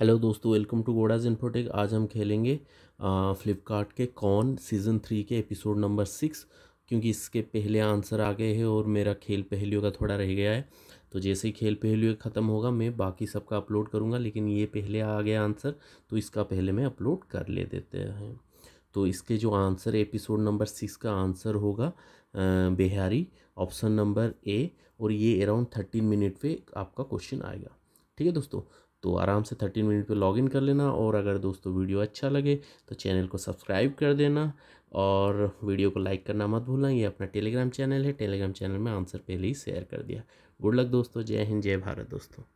hello दोस्तों welcome to गोडाज infotech आज हम खेलेंगे फ्लिपकार्ट के कौन सीज़न थ्री के एपिसोड नंबर सिक्स क्योंकि इसके पहले आंसर आ गए हैं और मेरा खेल पहलियों का थोड़ा रह गया है तो जैसे ही खेल पहेलियों ख़त्म होगा मैं बाकी सबका अपलोड करूँगा लेकिन ये पहले आ गया आंसर तो इसका पहले मैं अपलोड कर ले देते हैं तो इसके जो आंसर एपिसोड नंबर सिक्स का आंसर होगा बिहारी ऑप्शन नंबर ए और ये अराउंड थर्टीन मिनट पे आपका क्वेश्चन आएगा ठीक है दोस्तों तो आराम से थर्टीन मिनट पे लॉगिन कर लेना और अगर दोस्तों वीडियो अच्छा लगे तो चैनल को सब्सक्राइब कर देना और वीडियो को लाइक करना मत भूलना ये अपना टेलीग्राम चैनल है टेलीग्राम चैनल में आंसर पहले ही शेयर कर दिया गुड लक दोस्तों जय हिंद जय भारत दोस्तों